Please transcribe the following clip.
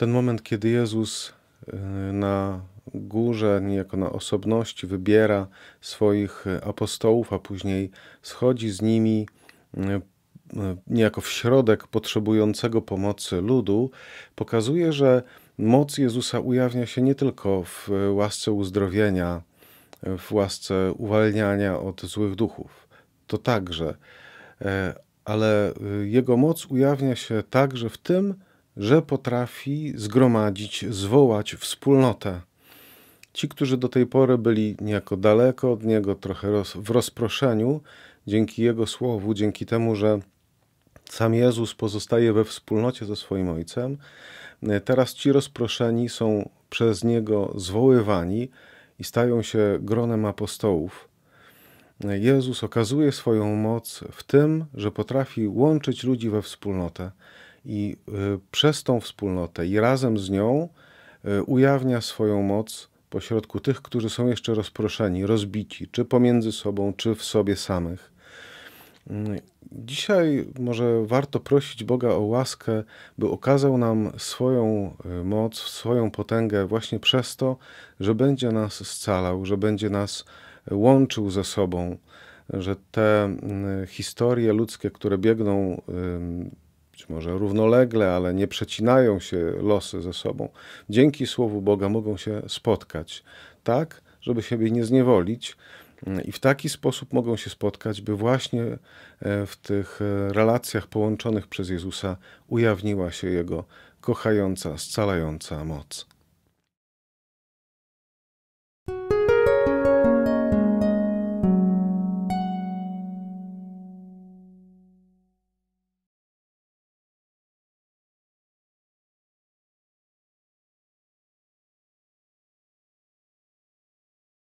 Ten moment, kiedy Jezus y, na górze, niejako na osobności, wybiera swoich apostołów, a później schodzi z nimi y, y, niejako w środek potrzebującego pomocy ludu, pokazuje, że moc Jezusa ujawnia się nie tylko w łasce uzdrowienia, w łasce uwalniania od złych duchów. To także, e, ale Jego moc ujawnia się także w tym, że potrafi zgromadzić, zwołać wspólnotę. Ci, którzy do tej pory byli niejako daleko od niego, trochę roz, w rozproszeniu, dzięki jego słowu, dzięki temu, że sam Jezus pozostaje we wspólnocie ze swoim Ojcem, e, teraz ci rozproszeni są przez niego zwoływani i stają się gronem apostołów. E, Jezus okazuje swoją moc w tym, że potrafi łączyć ludzi we wspólnotę i y, przez tą wspólnotę i razem z nią y, ujawnia swoją moc pośrodku tych, którzy są jeszcze rozproszeni, rozbici, czy pomiędzy sobą, czy w sobie samych. Mm, dzisiaj może warto prosić Boga o łaskę, by okazał nam swoją y, moc, swoją potęgę właśnie przez to, że będzie nas scalał, że będzie nas łączył ze sobą, że te mm, historie ludzkie, które biegną być może równolegle, ale nie przecinają się losy ze sobą, dzięki Słowu Boga mogą się spotkać, tak, żeby siebie nie zniewolić. Mm, I w taki sposób mogą się spotkać, by właśnie e, w tych e, relacjach połączonych przez Jezusa ujawniła się Jego kochająca, scalająca moc.